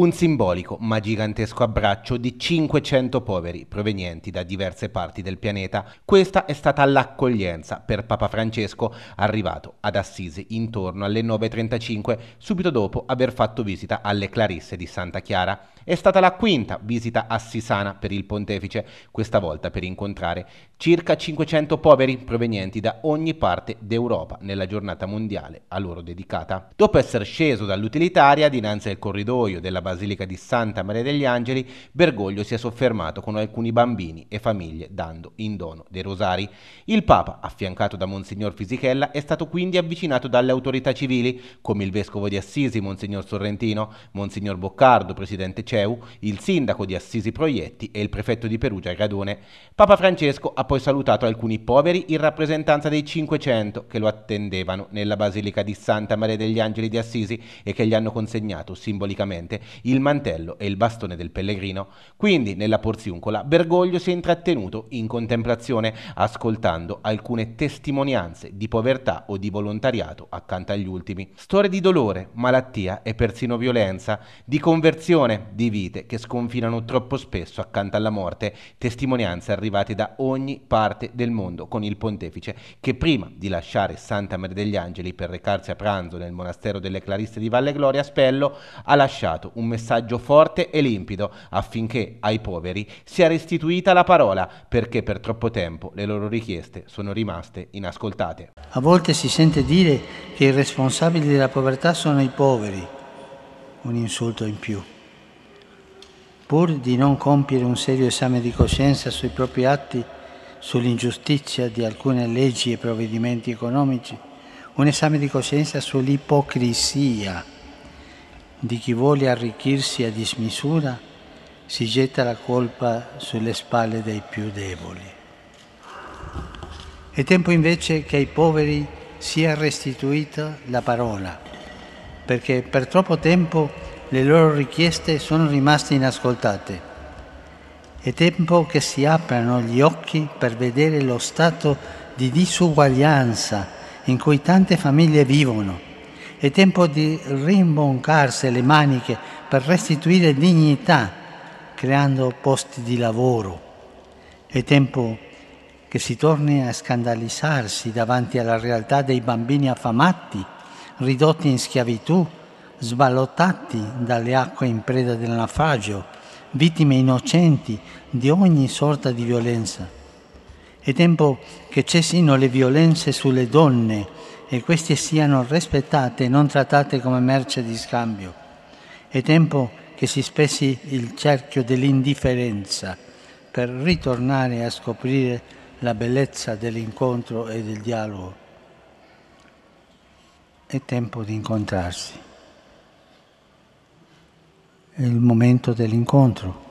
Un simbolico ma gigantesco abbraccio di 500 poveri provenienti da diverse parti del pianeta. Questa è stata l'accoglienza per Papa Francesco, arrivato ad Assisi intorno alle 9.35, subito dopo aver fatto visita alle Clarisse di Santa Chiara. È stata la quinta visita a Sisana per il pontefice, questa volta per incontrare circa 500 poveri provenienti da ogni parte d'Europa nella giornata mondiale a loro dedicata. Dopo essere sceso dall'utilitaria dinanzi al corridoio della Basilica di Santa Maria degli Angeli, Bergoglio si è soffermato con alcuni bambini e famiglie dando in dono dei rosari. Il Papa, affiancato da Monsignor Fisichella, è stato quindi avvicinato dalle autorità civili, come il Vescovo di Assisi, Monsignor Sorrentino, Monsignor Boccardo, Presidente Cerro, Ceu, il sindaco di Assisi Proietti e il prefetto di Perugia Gradone. Papa Francesco ha poi salutato alcuni poveri in rappresentanza dei 500 che lo attendevano nella Basilica di Santa Maria degli Angeli di Assisi e che gli hanno consegnato simbolicamente il mantello e il bastone del pellegrino. Quindi nella Porziuncola Bergoglio si è intrattenuto in contemplazione, ascoltando alcune testimonianze di povertà o di volontariato accanto agli ultimi. Storie di dolore, malattia e persino violenza, di conversione, di vite che sconfinano troppo spesso accanto alla morte, testimonianze arrivate da ogni parte del mondo con il pontefice che prima di lasciare Santa Maria degli Angeli per recarsi a pranzo nel monastero delle Clarisse di Valle Gloria Spello ha lasciato un messaggio forte e limpido affinché ai poveri sia restituita la parola perché per troppo tempo le loro richieste sono rimaste inascoltate. A volte si sente dire che i responsabili della povertà sono i poveri, un insulto in più pur di non compiere un serio esame di coscienza sui propri atti, sull'ingiustizia di alcune leggi e provvedimenti economici, un esame di coscienza sull'ipocrisia di chi vuole arricchirsi a dismisura, si getta la colpa sulle spalle dei più deboli. È tempo invece che ai poveri sia restituita la parola, perché per troppo tempo le loro richieste sono rimaste inascoltate. È tempo che si aprano gli occhi per vedere lo stato di disuguaglianza in cui tante famiglie vivono. È tempo di rimboncarsi le maniche per restituire dignità, creando posti di lavoro. È tempo che si torni a scandalizzarsi davanti alla realtà dei bambini affamati, ridotti in schiavitù sballottati dalle acque in preda del naufragio, vittime innocenti di ogni sorta di violenza. È tempo che cessino le violenze sulle donne e queste siano rispettate e non trattate come merce di scambio. È tempo che si spessi il cerchio dell'indifferenza per ritornare a scoprire la bellezza dell'incontro e del dialogo. È tempo di incontrarsi il momento dell'incontro.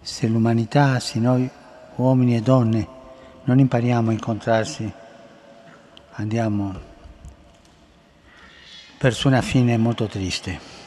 Se l'umanità, se noi uomini e donne non impariamo a incontrarsi, andiamo verso una fine molto triste.